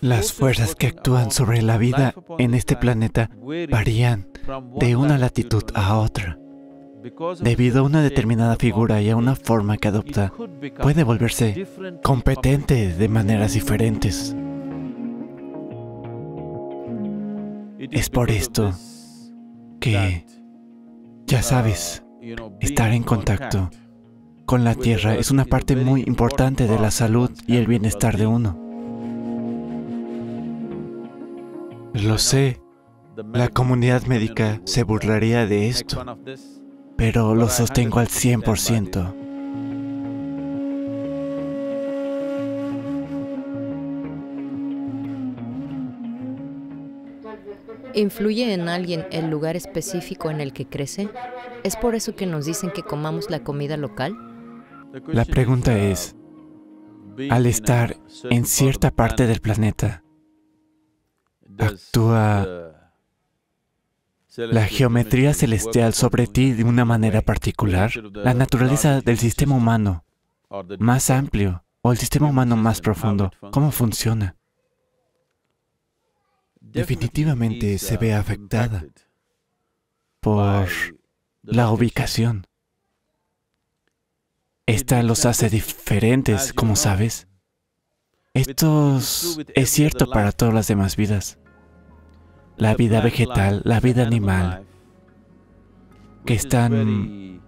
Las fuerzas que actúan sobre la vida en este planeta varían de una latitud a otra. Debido a una determinada figura y a una forma que adopta, puede volverse competente de maneras diferentes. Es por esto que, ya sabes, estar en contacto con la Tierra es una parte muy importante de la salud y el bienestar de uno. Lo sé. La comunidad médica se burlaría de esto, pero lo sostengo al 100%. ¿Influye en alguien el lugar específico en el que crece? ¿Es por eso que nos dicen que comamos la comida local? La pregunta es, al estar en cierta parte del planeta, pues, actúa la geometría celestial sobre ti de una manera particular, la naturaleza del sistema humano más amplio o el sistema humano más profundo, cómo funciona, definitivamente se ve um, afectada por la ubicación. Esta los hace diferentes, como sabes. Esto es cierto para todas las demás vidas la vida vegetal, la vida animal, que están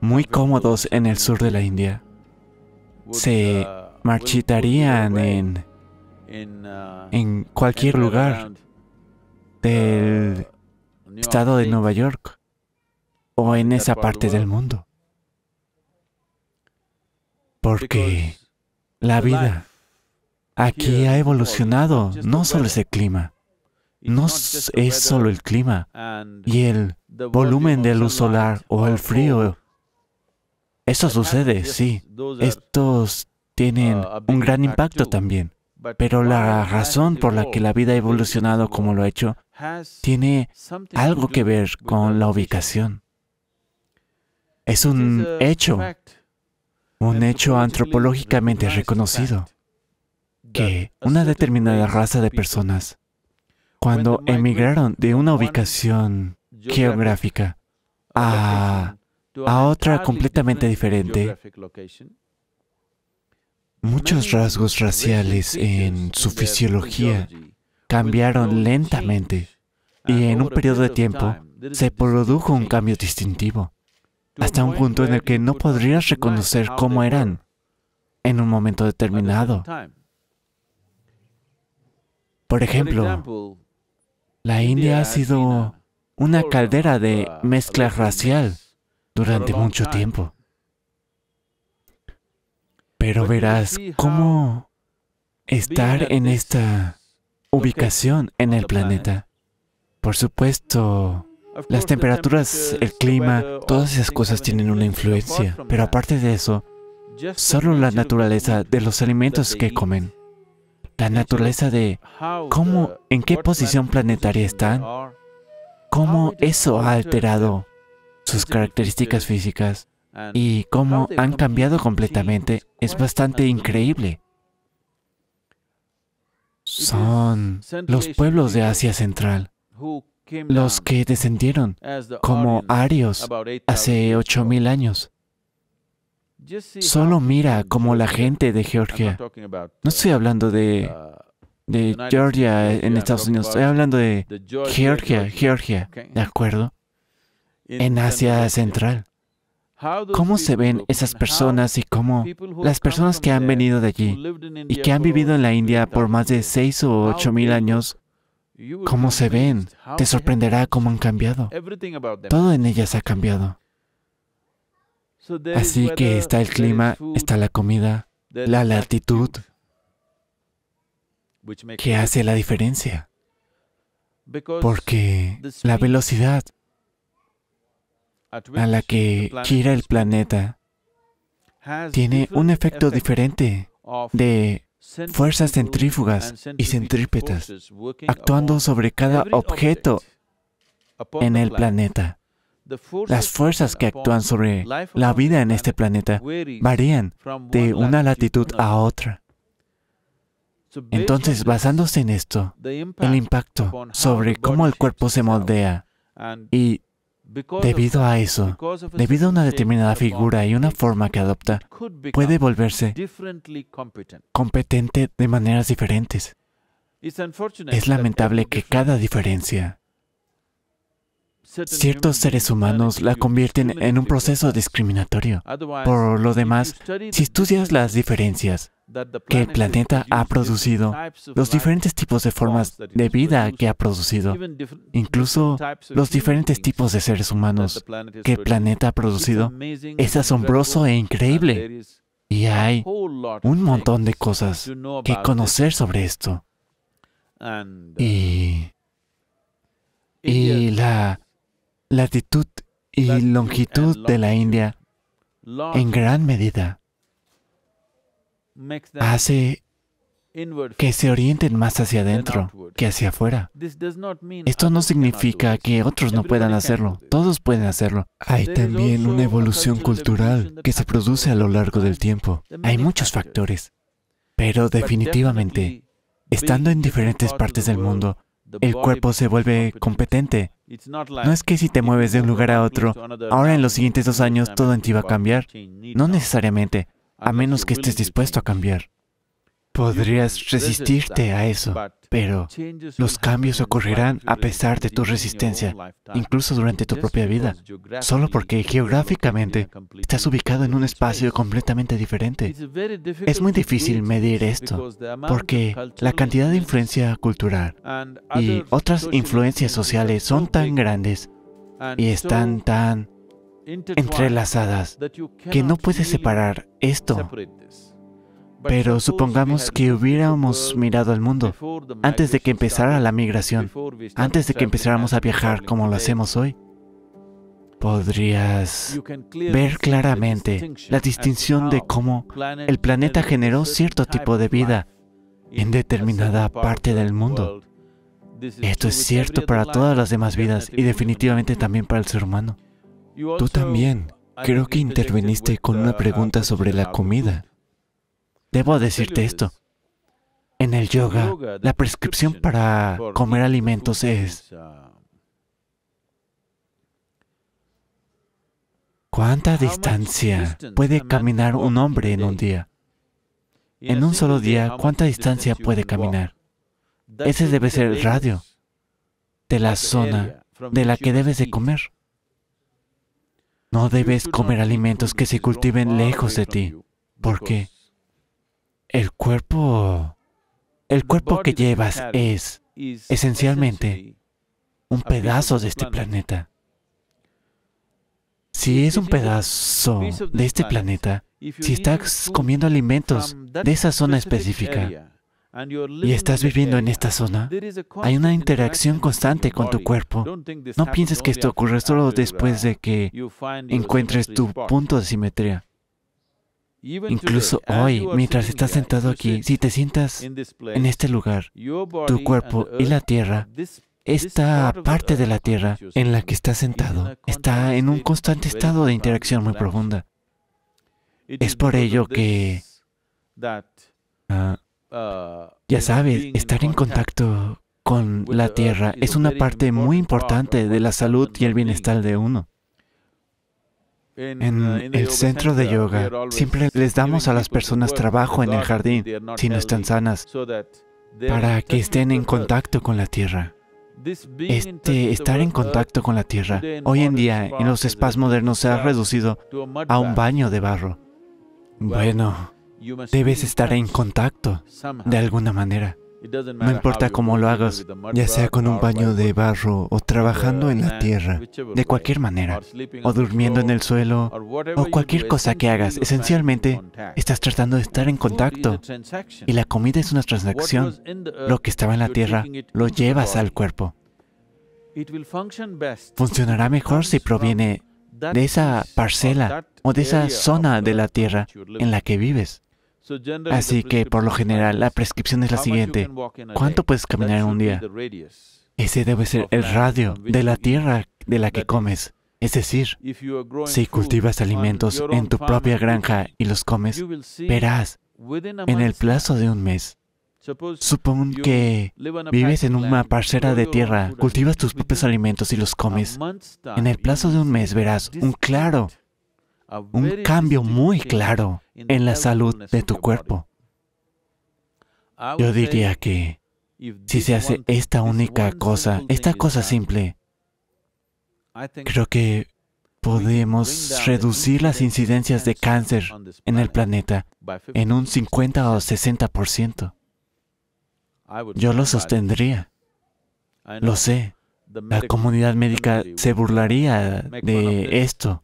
muy cómodos en el sur de la India, se uh, marchitarían uh, en, cualquier lugar uh, del estado de Nueva York o en esa parte del mundo. Porque la vida aquí ha evolucionado, no solo ese clima, no es solo el clima y el volumen de luz solar o el frío. Eso sucede, sí. Estos tienen uh, un gran impacto también. Pero la razón por la que la vida ha evolucionado como lo ha hecho tiene algo que ver con la ubicación. Es un hecho, un hecho antropológicamente reconocido, que una determinada raza de personas cuando emigraron de una ubicación geográfica a, otra completamente diferente, muchos rasgos raciales en su fisiología cambiaron lentamente y en un periodo de tiempo se produjo un cambio distintivo, hasta un punto en el que no podrías reconocer cómo eran en un momento determinado. Por ejemplo, la India ha sido una caldera de mezcla racial durante mucho tiempo. Pero verás cómo estar en esta ubicación en el ¿eh? planeta. Por supuesto, las temperaturas, el clima, todas esas cosas tienen una influencia. Pero aparte de eso, solo la naturaleza de los alimentos que comen la naturaleza de cómo, en qué posición planetaria están, cómo eso ha alterado sus características físicas y cómo han cambiado completamente, es bastante increíble. Son los pueblos de Asia Central, los que descendieron como arios hace 8.000 años. Solo mira cómo la gente de Georgia, no estoy hablando de, Georgia en Estados Unidos, estoy hablando de Georgia, Georgia, ¿de acuerdo? En Asia Central. ¿Cómo se ven esas personas y cómo las personas que han venido de allí y que han vivido en la India por más de seis o ocho mil años, cómo se ven? Te sorprenderá cómo han cambiado. Todo en ellas ha cambiado. Así que está el clima, está la comida, la latitud, que hace la diferencia. Porque la velocidad a la que gira el planeta tiene un efecto diferente de fuerzas centrífugas y centrípetas actuando sobre cada objeto en el planeta. Las fuerzas que actúan sobre la vida en este planeta varían de una latitud a otra. Entonces, basándose en esto, el impacto sobre cómo el cuerpo se moldea y debido a eso, debido a una determinada figura y una forma que adopta, puede volverse competente de maneras diferentes. Es lamentable que cada diferencia Ciertos seres humanos la convierten en un proceso discriminatorio. Por lo demás, si estudias las diferencias que el planeta ha producido, los diferentes tipos de formas de vida que ha producido, incluso los diferentes tipos de seres humanos que el planeta ha producido, es asombroso e increíble. Y hay un montón de cosas que conocer sobre esto. Y, uh, y la latitud y longitud de la India en gran medida hace que se orienten más hacia adentro que hacia afuera. Esto no significa que otros no puedan hacerlo, todos pueden hacerlo. Hay también una evolución cultural que se produce a lo largo del tiempo. Hay muchos factores, pero definitivamente, estando en diferentes partes del mundo, el cuerpo se vuelve competente. No es que si te mueves de un lugar a otro, ahora en los siguientes dos años todo en ti va a cambiar. No necesariamente, a menos que estés dispuesto a cambiar. Podrías resistirte a eso, pero los cambios ocurrirán a pesar de tu resistencia, incluso durante tu propia vida, solo porque geográficamente estás ubicado en un espacio completamente diferente. Es muy difícil medir esto, porque la cantidad de influencia cultural y otras influencias sociales son tan grandes y están tan entrelazadas que no puedes separar esto pero supongamos que hubiéramos mirado al mundo antes de que empezara la migración, antes de que empezáramos a viajar como lo hacemos hoy. Podrías ver claramente la distinción de cómo el planeta generó cierto tipo de vida en determinada parte del mundo. Esto es cierto para todas las demás vidas y definitivamente también para el ser humano. Tú también. Creo que interveniste con una pregunta sobre la comida. Debo decirte esto. En el yoga, la prescripción para comer alimentos es... ¿Cuánta distancia puede caminar un hombre en un día? En un solo día, ¿cuánta distancia puede caminar? Ese debe ser el radio de la zona de la que debes de comer. No debes comer alimentos que se cultiven lejos de ti, ¿Por qué? El cuerpo, el cuerpo que llevas es esencialmente un pedazo de este planeta. Si es un pedazo de este planeta, si estás comiendo alimentos de esa zona específica y estás viviendo en esta zona, hay una interacción constante con tu cuerpo. No pienses que esto ocurre solo después de que encuentres tu punto de simetría. Incluso hoy, mientras estás sentado aquí, si te sientas en este lugar, tu cuerpo y la tierra, esta parte de la tierra en la que estás sentado está en un constante estado de interacción muy profunda. Es por ello que, ah, uh, ya sabes, estar en contacto con la tierra es una parte muy importante de la salud y el bienestar de uno. En el centro de yoga siempre les damos a las personas trabajo en el jardín si no están sanas para que estén en contacto con la tierra. Este estar en contacto con la tierra hoy en día en los spas modernos se ha reducido a un baño de barro. Bueno, debes estar en contacto de alguna manera. No importa cómo lo hagas, ya sea con un baño de barro o trabajando en la tierra, de cualquier manera, o durmiendo en el suelo, o cualquier cosa que hagas, esencialmente estás tratando de estar en contacto. Y la comida es una transacción. Lo que estaba en la tierra lo llevas al cuerpo. Funcionará mejor si proviene de esa parcela o de esa zona de la tierra en la que vives. Así que, por lo general, la prescripción es la siguiente. ¿Cuánto puedes caminar en un día? Ese debe ser el radio de la tierra de la que comes. Es decir, si cultivas alimentos en tu propia granja y los comes, verás en el plazo de un mes. Supón que vives en una parcela de tierra, cultivas tus propios alimentos y los comes. En el plazo de un mes verás un claro un cambio muy claro en la salud de tu cuerpo. Yo diría que si se hace esta única cosa, esta cosa simple, creo que podemos reducir las incidencias de cáncer en el planeta en un 50 o 60%. Yo lo sostendría. Lo sé. La comunidad médica se burlaría de esto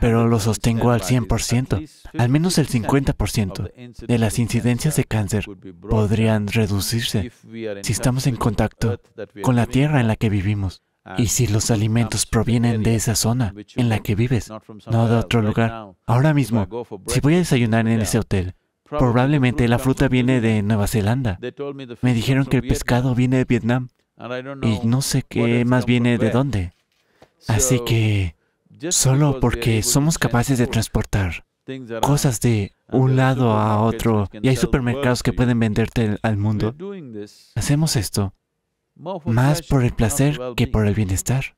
pero lo sostengo al 100%. Al menos el 50% de las incidencias de cáncer podrían reducirse si estamos en contacto con la tierra en la que vivimos y si los alimentos provienen de esa zona en la que vives, no de otro lugar. Ahora mismo, si voy a desayunar en ese hotel, probablemente la fruta viene de Nueva Zelanda. Me dijeron que el pescado viene de Vietnam y no sé qué más viene de dónde. Así que solo porque somos capaces de transportar cosas de un lado a otro y hay supermercados que pueden venderte al mundo. Hacemos esto más por el placer que por el bienestar.